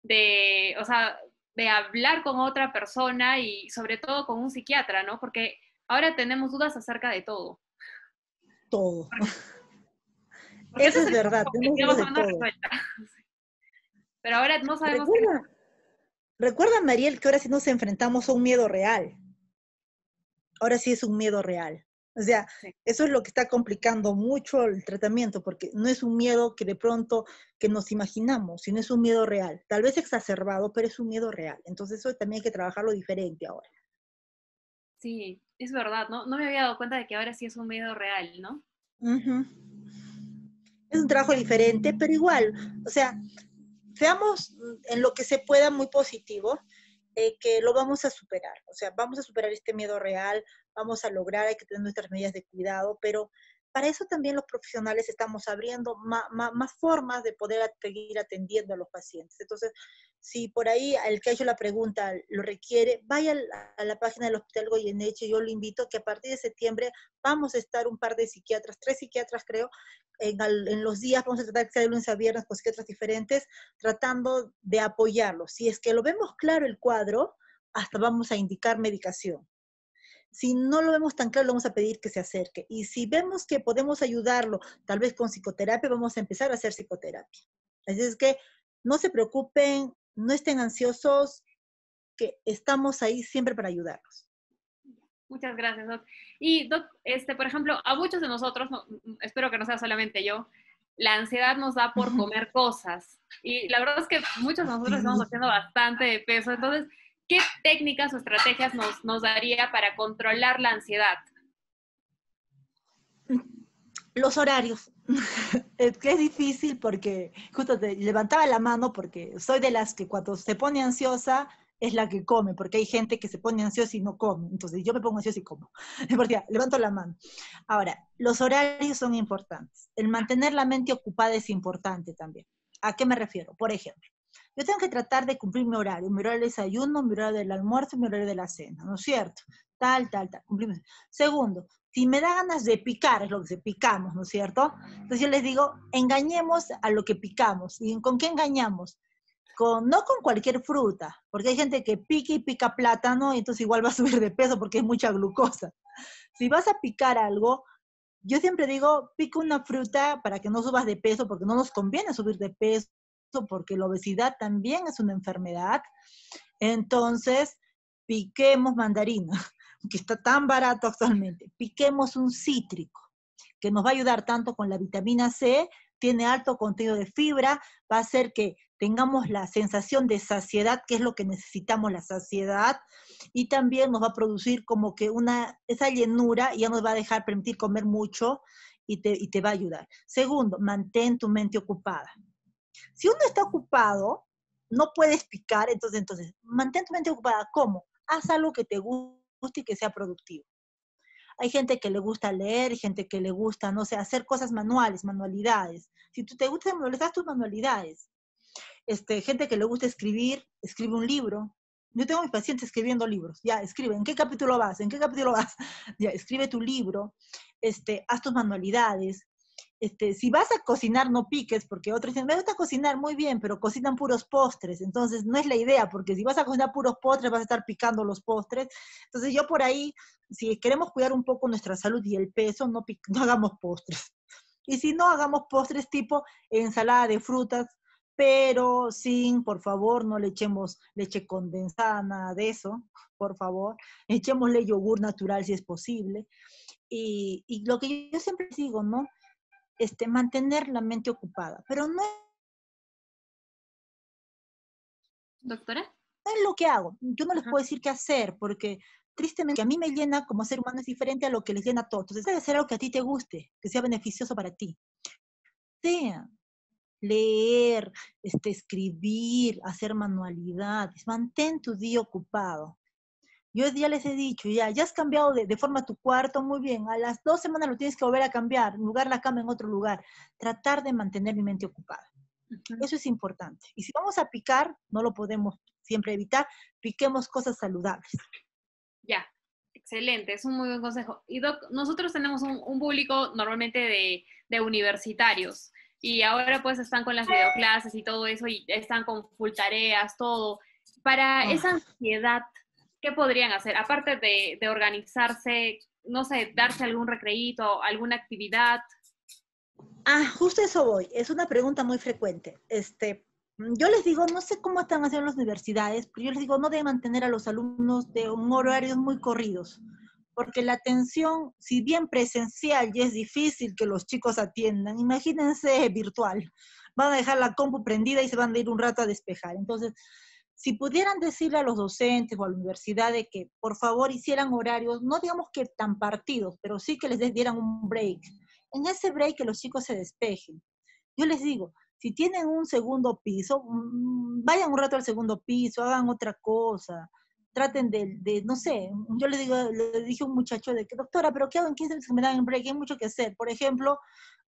de, o sea, de hablar con otra persona y sobre todo con un psiquiatra, ¿no? Porque ahora tenemos dudas acerca de todo todo. Eso es verdad. Pero ahora no sabemos. Recuerda, Mariel, que ahora sí nos enfrentamos a un miedo real. Ahora sí es un miedo real. O sea, eso es lo que está complicando mucho el tratamiento, porque no es un miedo que de pronto que nos imaginamos, sino es un miedo real, tal vez exacerbado, pero es un miedo real. Entonces eso también hay que trabajarlo diferente ahora. Sí, es verdad, ¿no? No me había dado cuenta de que ahora sí es un miedo real, ¿no? Es un trabajo diferente, pero igual, o sea, seamos en lo que se pueda muy positivo, eh, que lo vamos a superar, o sea, vamos a superar este miedo real, vamos a lograr, hay que tener nuestras medidas de cuidado, pero para eso también los profesionales estamos abriendo más, formas de poder seguir atendiendo a los pacientes. Entonces, si por ahí el que ha hecho la pregunta lo requiere, vaya a la página del Hospital Goyeneche, yo lo invito que a partir de septiembre vamos a estar un par de psiquiatras, tres psiquiatras creo, en, en los días, vamos a tratar que de lunes a viernes con psiquiatras diferentes, tratando de apoyarlos. Si es que lo vemos claro el cuadro, hasta vamos a indicar medicación si no lo vemos tan claro, le vamos a pedir que se acerque. Y si vemos que podemos ayudarlo, tal vez con psicoterapia, vamos a empezar a hacer psicoterapia. Así es que no se preocupen, no estén ansiosos, que estamos ahí siempre para ayudarlos. Muchas gracias, Doc. Y, Doc, este, por ejemplo, a muchos de nosotros, espero que no sea solamente yo, la ansiedad nos da por comer cosas. Y la verdad es que muchos de nosotros estamos haciendo bastante de peso. Entonces, ¿qué técnicas o estrategias nos, daría para controlar la ansiedad? Los horarios. es difícil porque justo te levantaba la mano porque soy de las que cuando se pone ansiosa es la que come, porque hay gente que se pone ansiosa y no come. Entonces yo me pongo ansiosa y como. Porque levanto la mano. Ahora, los horarios son importantes. El mantener la mente ocupada es importante también. ¿A qué me refiero? Por ejemplo, yo tengo que tratar de cumplir mi horario, mi horario del desayuno, mi horario del almuerzo, mi horario de la cena, ¿no es cierto? Tal, tal, tal, cumplimos. Segundo, si me da ganas de picar, es lo que se picamos, ¿no es cierto? Entonces yo les digo, engañemos a lo que picamos. ¿Y con qué engañamos? Con, no con cualquier fruta, porque hay gente que pica y pica plátano y entonces igual va a subir de peso porque es mucha glucosa. Si vas a picar algo, yo siempre digo, pica una fruta para que no subas de peso, porque no nos conviene subir de peso porque la obesidad también es una enfermedad. Entonces, piquemos mandarina, que está tan barato actualmente, piquemos un cítrico, que nos va a ayudar tanto con la vitamina C, tiene alto contenido de fibra, va a hacer que tengamos la sensación de saciedad, que es lo que necesitamos, la saciedad, y también nos va a producir como que una, esa llenura ya nos va a dejar permitir comer mucho y y te va a ayudar. Segundo, mantén tu mente ocupada. Si uno está ocupado, no puedes picar, entonces, entonces, mantén tu mente ocupada. ¿Cómo? Haz algo que te guste y que sea productivo. Hay gente que le gusta leer, gente que le gusta, no sé, hacer cosas manuales, manualidades. Si tú te gusta, haz tus manualidades. Este, gente que le gusta escribir, escribe un libro. Yo tengo a mis pacientes escribiendo libros. Ya, escribe. ¿En qué capítulo vas? ¿En qué capítulo vas? Ya, escribe tu libro. Este, haz tus manualidades. Este, si vas a cocinar, no piques, porque otros dicen, me gusta cocinar muy bien, pero cocinan puros postres, entonces no es la idea, porque si vas a cocinar puros postres, vas a estar picando los postres. Entonces yo por ahí, si queremos cuidar un poco nuestra salud y el peso, no, no hagamos postres. Y si no, hagamos postres tipo ensalada de frutas, pero sin, por favor, no le echemos leche condensada, nada de eso, por favor. Echémosle yogur natural si es posible. Y, y lo que yo siempre digo, ¿no? Este, mantener la mente ocupada, pero no ¿Doctora? No es lo que hago. Yo no les puedo decir qué hacer, porque tristemente a mí me llena como ser humano es diferente a lo que les llena a todos. Entonces, debe hacer algo que a ti te guste, que sea beneficioso para ti. Sea leer, este, escribir, hacer manualidades. Mantén tu día ocupado. Yo ya les he dicho, ya, ya has cambiado de, forma tu cuarto, muy bien. A las dos semanas lo tienes que volver a cambiar, lugar la cama en otro lugar. Tratar de mantener mi mente ocupada. Eso es importante. Y si vamos a picar, no lo podemos siempre evitar, piquemos cosas saludables. Ya, excelente, es un muy buen consejo. Y nosotros tenemos un, público normalmente de, de universitarios y ahora pues están con las videoclases y todo eso y están con full tareas, todo. Para ah. esa ansiedad ¿qué podrían hacer? Aparte de, organizarse, no sé, darse algún recreíto, alguna actividad. Ah, justo eso voy. Es una pregunta muy frecuente. Este, yo les digo, no sé cómo están haciendo las universidades, pero yo les digo, no deben mantener a los alumnos de un horario muy corridos, porque la atención, si bien presencial ya es difícil que los chicos atiendan, imagínense virtual. Van a dejar la compu prendida y se van a ir un rato a despejar. Entonces, si pudieran decirle a los docentes o a la universidad de que por favor hicieran horarios, no digamos que tan partidos, pero sí que les dieran un break. En ese break que los chicos se despejen. Yo les digo, si tienen un segundo piso, mm, vayan un rato al segundo piso, hagan otra cosa, traten de, no sé, yo le digo, le dije a un muchacho de que, doctora, pero ¿qué hago en 15 minutos que me dan un break? Hay mucho que hacer. Por ejemplo,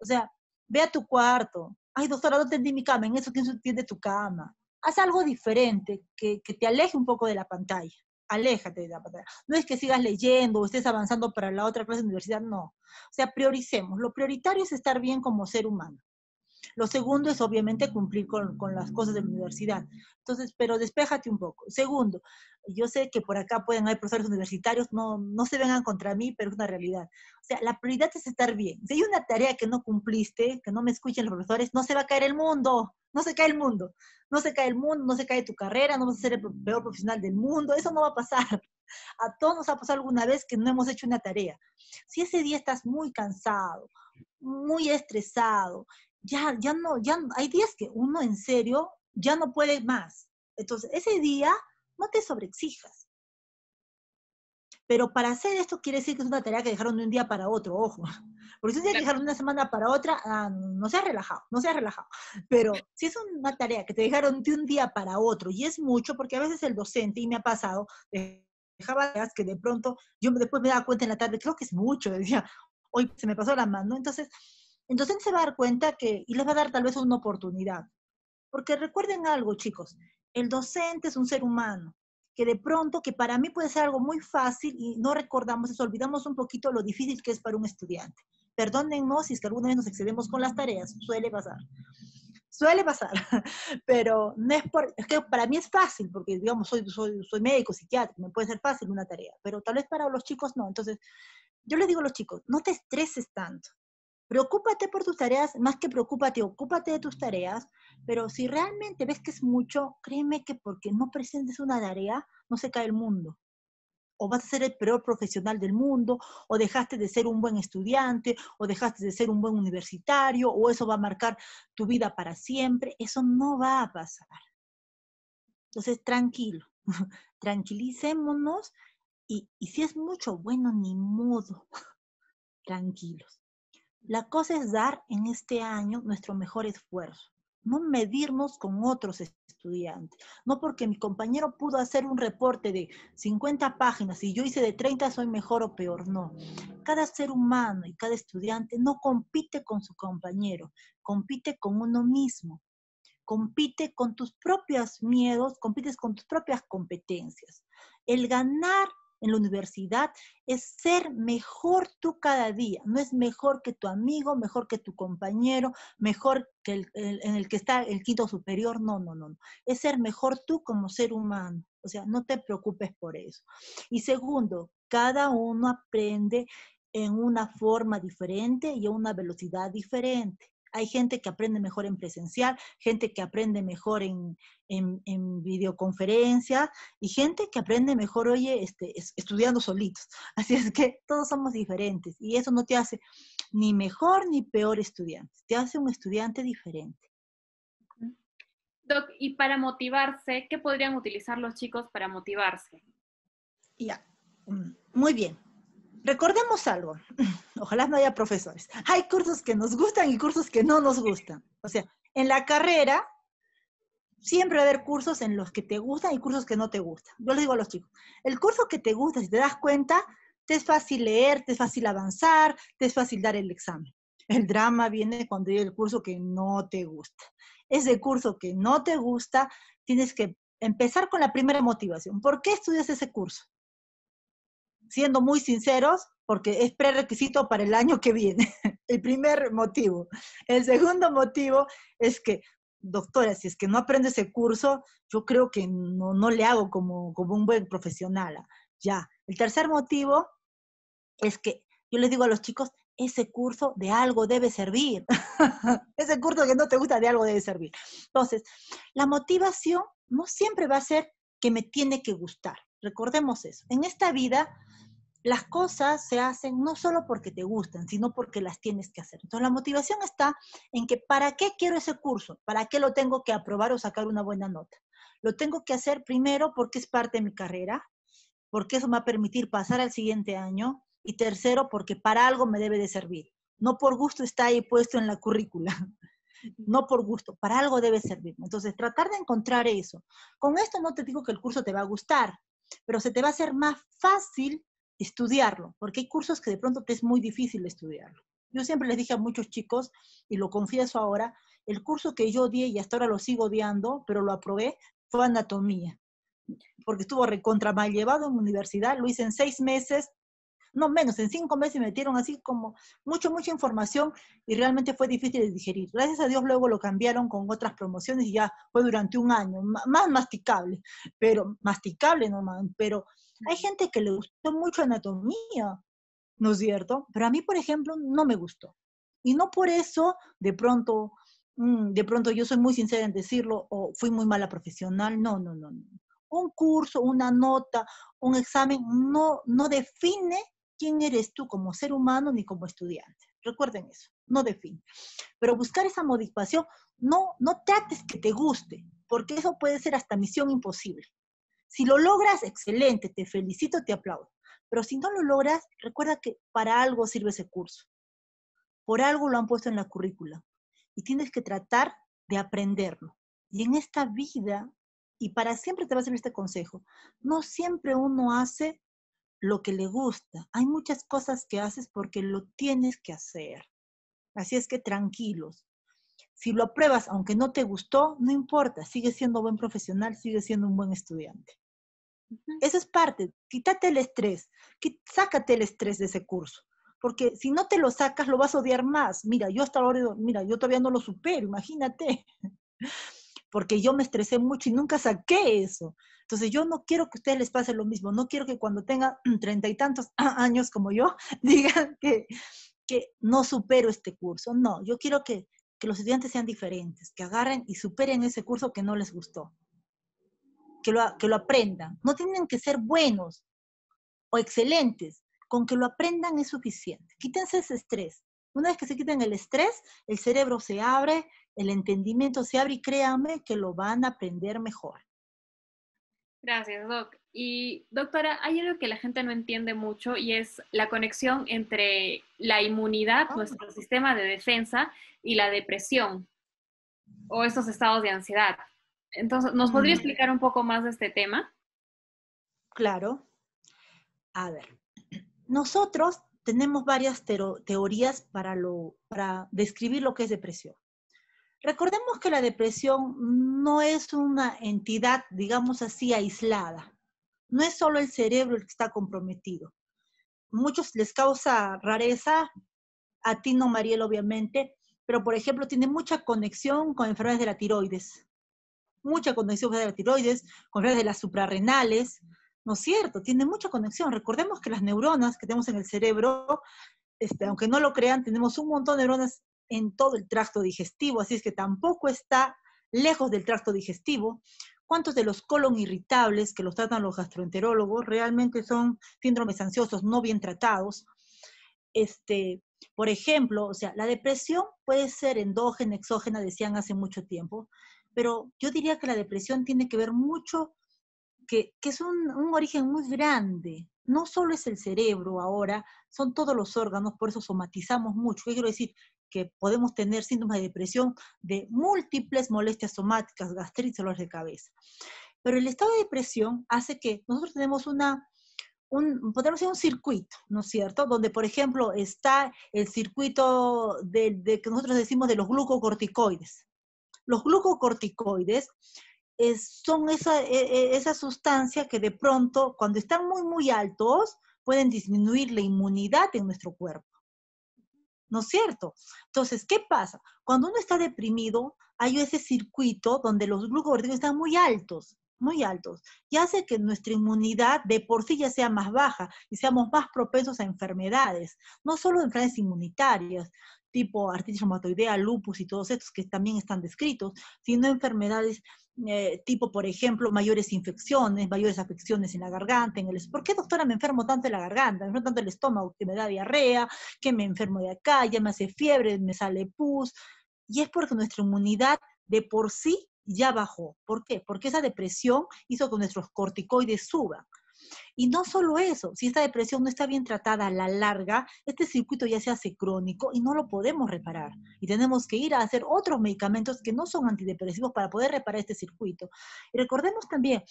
o sea, ve a tu cuarto. Ay, doctora, no tendí mi cama, en eso ¿quién tiende tu cama haz algo diferente, que, te aleje un poco de la pantalla aléjate de la pantalla. No es que sigas leyendo o estés avanzando para la otra clase de universidad, no. O sea, prioricemos. Lo prioritario es estar bien como ser humano. Lo segundo es obviamente cumplir con, con, las cosas de la universidad. Entonces, pero despéjate un poco. Segundo, yo sé que por acá pueden haber profesores universitarios, no, no se vengan contra mí, pero es una realidad. O sea, la prioridad es estar bien. Si hay una tarea que no cumpliste, que no me escuchen los profesores, no se va a caer el mundo. No se cae el mundo. No se cae el mundo, no se cae tu carrera, no vas a ser el peor profesional del mundo. Eso no va a pasar. A todos nos ha pasado alguna vez que no hemos hecho una tarea. Si ese día estás muy cansado, muy estresado, ya, ya no, ya hay días que uno en serio ya no puede más. Entonces, ese día no te sobreexijas. Pero para hacer esto quiere decir que es una tarea que dejaron de un día para otro, ojo. Porque si un día dejaron de una semana para otra, ah, no no seas relajado, no se seas relajado. Pero si es una tarea que te dejaron de un día para otro, y es mucho, porque a veces el docente, y me ha pasado, dejaba que de pronto, yo después me daba cuenta en la tarde, creo que es mucho, decía, hoy se me pasó la mano. Entonces, entonces se va a dar cuenta que, y les va a dar tal vez una oportunidad. Porque recuerden algo, chicos, el docente es un ser humano, que de pronto, que para mí puede ser algo muy fácil y no recordamos eso, olvidamos un poquito lo difícil que es para un estudiante. Perdónennos si es que alguna vez nos excedemos con las tareas, suele pasar. Suele pasar, pero no es, por, es que para mí es fácil, porque digamos, soy, soy, soy médico, psiquiatra, me puede ser fácil una tarea, pero tal vez para los chicos no. Entonces, yo les digo a los chicos, no te estreses tanto, Preocúpate por tus tareas, más que preocúpate, ocúpate de tus tareas, pero si realmente ves que es mucho, créeme que porque no presentes una tarea, no se cae el mundo. O vas a ser el peor profesional del mundo, o dejaste de ser un buen estudiante, o dejaste de ser un buen universitario, o eso va a marcar tu vida para siempre. Eso no va a pasar. Entonces, tranquilo, tranquilicémonos y, y si es mucho, bueno, ni modo, tranquilos. La cosa es dar en este año nuestro mejor esfuerzo, no medirnos con otros estudiantes, no porque mi compañero pudo hacer un reporte de 50 páginas y yo hice de 30 soy mejor o peor, no. Cada ser humano y cada estudiante no compite con su compañero, compite con uno mismo, compite con tus propios miedos, compites con tus propias competencias. El ganar en la universidad es ser mejor tú cada día. No es mejor que tu amigo, mejor que tu compañero, mejor que el, en el que está el quinto superior. No, no, no. Es ser mejor tú como ser humano. O sea, no te preocupes por eso. Y segundo, cada uno aprende en una forma diferente y a una velocidad diferente. Hay gente que aprende mejor en presencial, gente que aprende mejor en, en, y gente que aprende mejor, oye, este, estudiando solitos. Así es que todos somos diferentes y eso no te hace ni mejor ni peor estudiante, te hace un estudiante diferente. Doc, y para motivarse, ¿qué podrían utilizar los chicos para motivarse? Ya, mm, muy bien recordemos algo, ojalá no haya profesores, hay cursos que nos gustan y cursos que no nos gustan. O sea, en la carrera siempre va a haber cursos en los que te gustan y cursos que no te gustan. Yo les digo a los chicos, el curso que te gusta, si te das cuenta, te es fácil leer, te es fácil avanzar, te es fácil dar el examen. El drama viene cuando hay el curso que no te gusta. Ese curso que no te gusta, tienes que empezar con la primera motivación. ¿Por qué estudias ese curso? siendo muy sinceros, porque es prerequisito para el año que viene. El primer motivo. El segundo motivo es que, doctora, si es que no aprende ese curso, yo creo que no, no le hago como, como un buen profesional. Ya. El tercer motivo es que yo les digo a los chicos, ese curso de algo debe servir. ese curso que no te gusta de algo debe servir. Entonces, la motivación no siempre va a ser que me tiene que gustar. Recordemos eso. En esta vida las cosas se hacen no solo porque te gustan, sino porque las tienes que hacer. Entonces, la motivación está en que ¿para qué quiero ese curso? ¿Para qué lo tengo que aprobar o sacar una buena nota? Lo tengo que hacer primero porque es parte de mi carrera, porque eso me va a permitir pasar al siguiente año, y tercero porque para algo me debe de servir. No por gusto está ahí puesto en la currícula. No por gusto, para algo debe servir. Entonces, tratar de encontrar eso. Con esto no te digo que el curso te va a gustar, pero se te va a hacer más fácil estudiarlo, porque hay cursos que de pronto te es muy difícil estudiarlo. Yo siempre les dije a muchos chicos, y lo confieso ahora, el curso que yo di y hasta ahora lo sigo odiando, pero lo aprobé, fue anatomía, porque estuvo recontra mal llevado en universidad, lo hice en seis meses, no menos, en cinco meses me metieron así como mucho, mucha información y realmente fue difícil de digerir. Gracias a Dios luego lo cambiaron con otras promociones y ya fue durante un año, más masticable, pero masticable nomás, pero hay gente que le gustó mucho anatomía, ¿no es cierto? Pero a mí, por ejemplo, no me gustó. Y no por eso, de pronto, mm, de pronto yo soy muy sincera en decirlo, o fui muy mala profesional, no, no, no. no. Un curso, una nota, un examen no, no define quién eres tú como ser humano ni como estudiante. Recuerden eso, no define. Pero buscar esa modificación, no, no trates que te guste, porque eso puede ser hasta misión imposible. Si lo logras, excelente, te felicito, te aplaudo. Pero si no lo logras, recuerda que para algo sirve ese curso. Por algo lo han puesto en la currícula. Y tienes que tratar de aprenderlo. Y en esta vida, y para siempre te vas a este consejo, no siempre uno hace lo que le gusta. Hay muchas cosas que haces porque lo tienes que hacer. Así es que tranquilos. Si lo apruebas aunque no te gustó, no importa, sigue siendo buen profesional, sigue siendo un buen estudiante. Eso es parte. Quítate el estrés. sácate el estrés de ese curso. Porque si no te lo sacas, lo vas a odiar más. Mira, yo hasta ahora, mira, yo todavía no lo supero, imagínate. Porque yo me estresé mucho y nunca saqué eso. Entonces, yo no quiero que a ustedes les pase lo mismo. No quiero que cuando tengan treinta y tantos años como yo, digan que, que no supero este curso. No, yo quiero que los estudiantes sean diferentes, que agarren y superen ese curso que no les gustó que lo, aprendan. No tienen que ser buenos o excelentes. Con que lo aprendan es suficiente. Quítense ese estrés. Una vez que se quiten el estrés, el cerebro se abre, el entendimiento se abre y créanme que lo van a aprender mejor. Gracias, Doc. Y doctora, hay algo que la gente no entiende mucho y es la conexión entre la inmunidad, ah. nuestro sistema de defensa y la depresión o esos estados de ansiedad. Entonces, ¿nos podría mm. explicar un poco más de este tema? Claro. A ver, nosotros tenemos varias teorías para, para describir lo que es depresión. Recordemos que la depresión no es una entidad, digamos así, aislada. No es solo el cerebro el que está comprometido. Muchos les causa rareza, a ti no, Mariel, obviamente, pero por ejemplo tiene mucha conexión con enfermedades de la tiroides, mucha conexión de la tiroides, con redes de las suprarrenales, ¿no es cierto? Tiene mucha conexión. Recordemos que las neuronas que tenemos en el cerebro, este, aunque no lo crean, tenemos un montón de neuronas en todo el tracto digestivo, así es que tampoco está lejos del tracto digestivo. ¿Cuántos de los colon irritables que los tratan los gastroenterólogos realmente son síndromes ansiosos no bien tratados? Este, por ejemplo, o sea, la depresión puede ser endógena, exógena, decían hace mucho tiempo, pero yo diría que la depresión tiene que ver mucho, que, que es un, origen muy grande, no solo es el cerebro ahora, son todos los órganos, por eso somatizamos mucho. ¿Qué quiero decir? Que podemos tener síntomas de depresión de múltiples molestias somáticas, gastritis, dolores de cabeza. Pero el estado de depresión hace que nosotros tenemos una, un, podemos decir un circuito, ¿no es cierto? Donde, por ejemplo, está el circuito de que nosotros decimos de los glucocorticoides. Los glucocorticoides son esa, e, e, esa sustancia que de pronto, cuando están muy, muy altos, pueden disminuir la inmunidad en nuestro cuerpo. ¿No es cierto? Entonces, ¿qué pasa? Cuando uno está deprimido, hay ese circuito donde los glucocorticoides están muy altos, muy altos, y hace que nuestra inmunidad de por sí ya sea más baja y seamos más propensos a enfermedades, no solo enfermedades inmunitarias, tipo artritis reumatoidea, lupus y todos estos que también están descritos, sino enfermedades eh, tipo, por ejemplo, mayores infecciones, mayores afecciones en la garganta, en el... ¿Por qué, doctora, me enfermo tanto en la garganta? Me enfermo tanto el estómago, que me da diarrea, que me enfermo de acá, ya me hace fiebre, me sale pus. Y es porque nuestra inmunidad de por sí ya bajó. ¿Por qué? Porque esa depresión hizo que nuestros corticoides suban. Y no solo eso, si esta depresión no está bien tratada a la larga, este circuito ya se hace crónico y no lo podemos reparar. Y tenemos que ir a hacer otros medicamentos que no son antidepresivos para poder reparar este circuito. Y recordemos también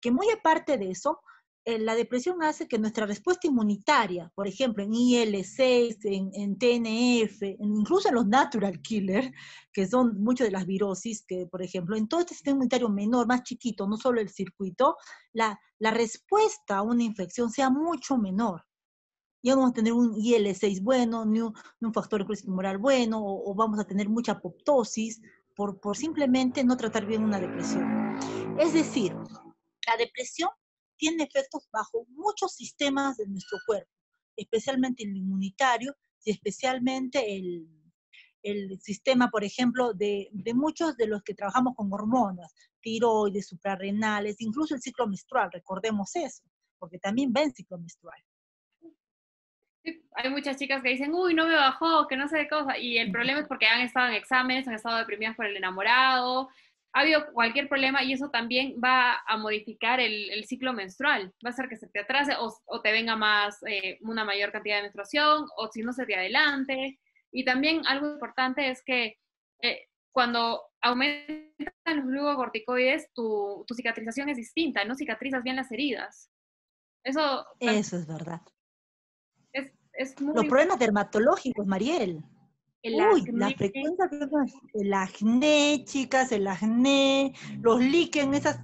que muy aparte de eso, eh, la depresión hace que nuestra respuesta inmunitaria, por ejemplo, en IL-6, en, TNF, incluso en los natural killers, que son muchas de las virosis, que por ejemplo, en todo este sistema inmunitario menor, más chiquito, no solo el circuito, la, respuesta a una infección sea mucho menor. Ya vamos a tener un IL-6 bueno, ni un, factor de factor moral bueno, o, vamos a tener mucha apoptosis por simplemente no tratar bien una depresión. Es decir, la depresión tiene efectos bajo muchos sistemas de nuestro cuerpo, especialmente el inmunitario y especialmente el, sistema, por ejemplo, de, muchos de los que trabajamos con hormonas, tiroides, suprarrenales, incluso el ciclo menstrual, recordemos eso, porque también ven ciclo menstrual. hay muchas chicas que dicen, uy, no me bajó, que no sé de cosa, y el problema es porque han estado en exámenes, han estado deprimidas por el enamorado, ha habido cualquier problema y eso también va a modificar el, ciclo menstrual. Va a hacer que se te atrase o, te venga más, eh, una mayor cantidad de menstruación o si no se te adelante. Y también algo importante es que eh, cuando aumentan los glucocorticoides, tu, tu cicatrización es distinta, no cicatrizas bien las heridas. Eso, eso es verdad. Los problemas dermatológicos, Mariel. El Uy, acné. la que acné, chicas, el acné, los líquen, esas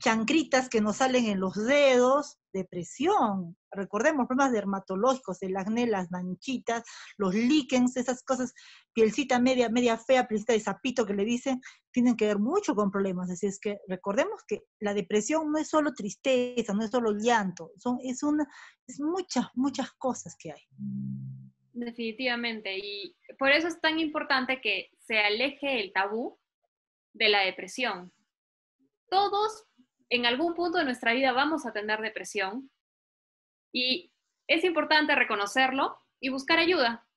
chancritas que nos salen en los dedos, depresión. Recordemos problemas dermatológicos, el acné, las manchitas, los líquens, esas cosas, pielcita media, media fea, pielcita de sapito que le dicen, tienen que ver mucho con problemas. Así es que recordemos que la depresión no es solo tristeza, no es solo llanto, son, es, una, es muchas, muchas cosas que hay. Definitivamente. Y por eso es tan importante que se aleje el tabú de la depresión. Todos en algún punto de nuestra vida vamos a tener depresión y es importante reconocerlo y buscar ayuda.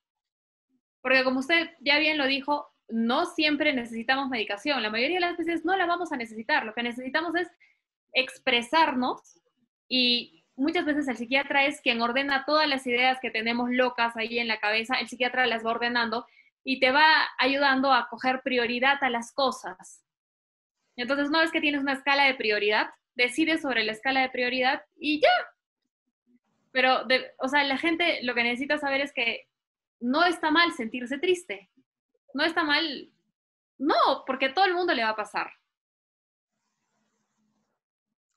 Porque como usted ya bien lo dijo, no siempre necesitamos medicación. La mayoría de las veces no la vamos a necesitar. Lo que necesitamos es expresarnos y muchas veces el psiquiatra es quien ordena todas las ideas que tenemos locas ahí en la cabeza, el psiquiatra las va ordenando y te va ayudando a coger prioridad a las cosas. Entonces, una vez que tienes una escala de prioridad, decides sobre la escala de prioridad y ya. Pero, de, o sea, la gente lo que necesita saber es que no está mal sentirse triste. No está mal. No, porque todo el mundo le va a pasar.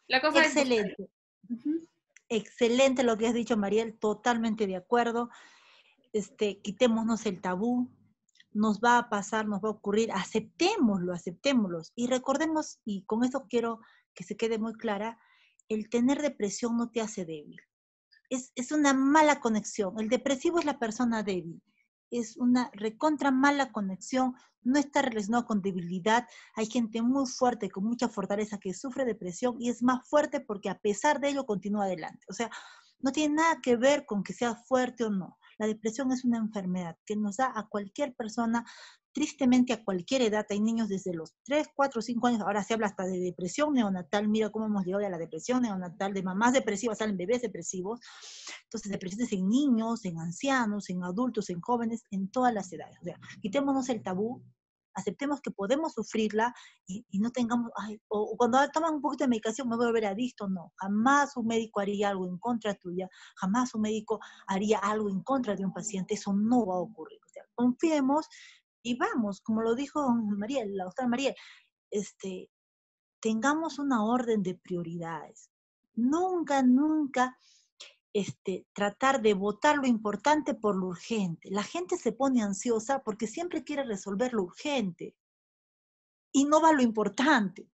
La cosa Excelente. Es excelente lo que has dicho, Mariel, totalmente de acuerdo. Este, quitémonos el tabú, nos va a pasar, nos va a ocurrir, aceptémoslo, aceptémoslo. Y recordemos, y con eso quiero que se quede muy clara, el tener depresión no te hace débil. Es, es una mala conexión. El depresivo es la persona débil es una recontra mala conexión, no está relacionado con debilidad. Hay gente muy fuerte, con mucha fortaleza, que sufre depresión y es más fuerte porque a pesar de ello continúa adelante. O sea, no tiene nada que ver con que sea fuerte o no. La depresión es una enfermedad que nos da a cualquier persona tristemente a cualquier edad. Hay niños desde los 3, 4, 5 años, ahora se habla hasta de depresión neonatal, mira cómo hemos llegado a la depresión neonatal, de mamás depresivas salen bebés depresivos. Entonces, depresiones en niños, en ancianos, en adultos, en jóvenes, en todas las edades. O sea, quitémonos el tabú, aceptemos que podemos sufrirla y, no tengamos, o, cuando ah, toman un poquito de medicación me voy a volver adicto, no, jamás un médico haría algo en contra tuya, jamás un médico haría algo en contra de un paciente, eso no va a ocurrir. confiemos y vamos, como lo dijo María, la doctora María, este, tengamos una orden de prioridades. Nunca, nunca este, tratar de votar lo importante por lo urgente. La gente se pone ansiosa porque siempre quiere resolver lo urgente y no va lo importante.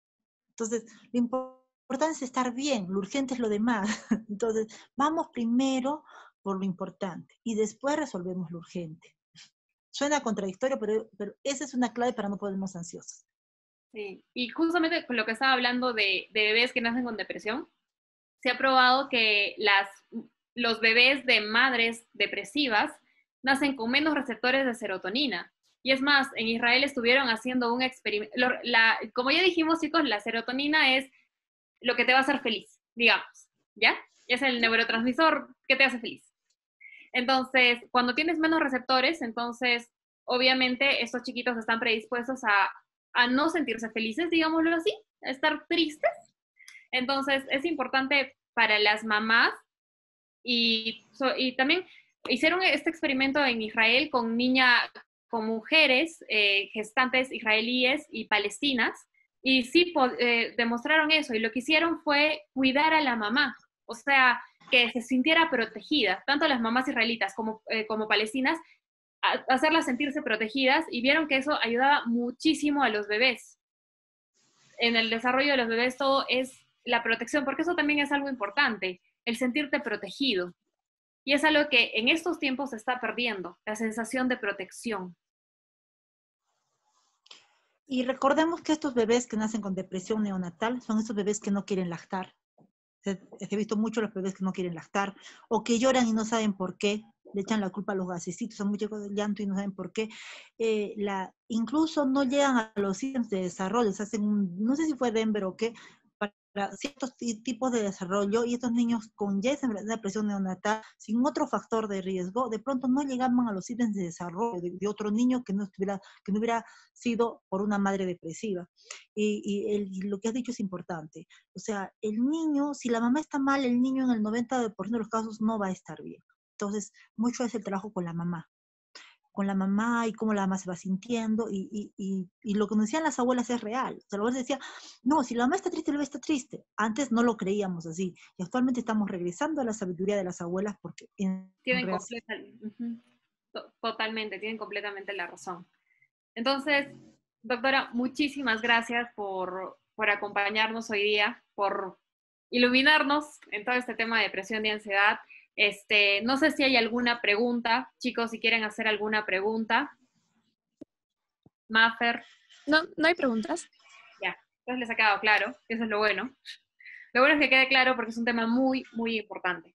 Entonces, lo importante es estar bien, lo urgente es lo demás. Entonces, vamos primero por lo importante y después resolvemos lo urgente. Suena contradictorio, pero, pero esa es una clave para no ponernos ansiosos. Sí, y justamente con lo que estaba hablando de, bebés que nacen con depresión, se ha probado que las, los bebés de madres depresivas nacen con menos receptores de serotonina. Y es más, en Israel estuvieron haciendo un experimento, como ya dijimos chicos, la serotonina es lo que te va a hacer feliz, digamos, ¿ya? Es el neurotransmisor que te hace feliz. Entonces, cuando tienes menos receptores, entonces, obviamente, estos chiquitos están predispuestos a, no sentirse felices, digámoslo así, a estar tristes. Entonces, es importante para las mamás y, y también hicieron este experimento en Israel con niña, con mujeres eh, gestantes israelíes y palestinas y sí eh, demostraron eso y lo que hicieron fue cuidar a la mamá. O sea, que se sintiera protegida, tanto las mamás israelitas como, eh, palestinas, hacerlas sentirse protegidas y vieron que eso ayudaba muchísimo a los bebés. En el desarrollo de los bebés todo es la protección, porque eso también es algo importante, el sentirte protegido. Y es algo que en estos tiempos se está perdiendo, la sensación de protección. Y recordemos que estos bebés que nacen con depresión neonatal son esos bebés que no quieren lactar, he visto mucho los bebés que no quieren lactar o que lloran y no saben por qué, le echan la culpa a los gasecitos, son muchos de llanto y no saben por qué. Eh, la, incluso no llegan a los ítems de desarrollo, hacen no sé si fue Denver o qué, ciertos tipos de desarrollo y estos niños con ya esa depresión neonatal, sin otro factor de riesgo, de pronto no llegaban a los ítems de desarrollo de, otro niño que no, estuviera, que no hubiera sido por una madre depresiva. Y, y, lo que has dicho es importante. O sea, el niño, si la mamá está mal, el niño en el 90% de los casos no va a estar bien. Entonces, mucho es el trabajo con la mamá con la mamá y cómo la mamá se va sintiendo. Y, lo que nos decían las abuelas es real. O sea, decía no, si la mamá está triste, el bebé está triste. Antes no lo creíamos así. Y actualmente estamos regresando a la sabiduría de las abuelas porque... tienen totalmente, tienen completamente la razón. Entonces, doctora, muchísimas gracias por, por acompañarnos hoy día, por iluminarnos en todo este tema de depresión y ansiedad. Este, no sé si hay alguna pregunta, chicos, si quieren hacer alguna pregunta. Maffer. No, no hay preguntas. Ya, entonces les ha quedado claro, eso es lo bueno. Lo bueno es que quede claro porque es un tema muy, muy importante.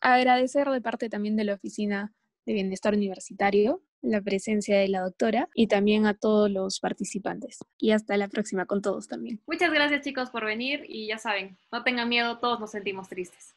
Agradecer de parte también de la Oficina de Bienestar Universitario la presencia de la doctora y también a todos los participantes. Y hasta la próxima con todos también. Muchas gracias chicos por venir y ya saben, no tengan miedo, todos nos sentimos tristes.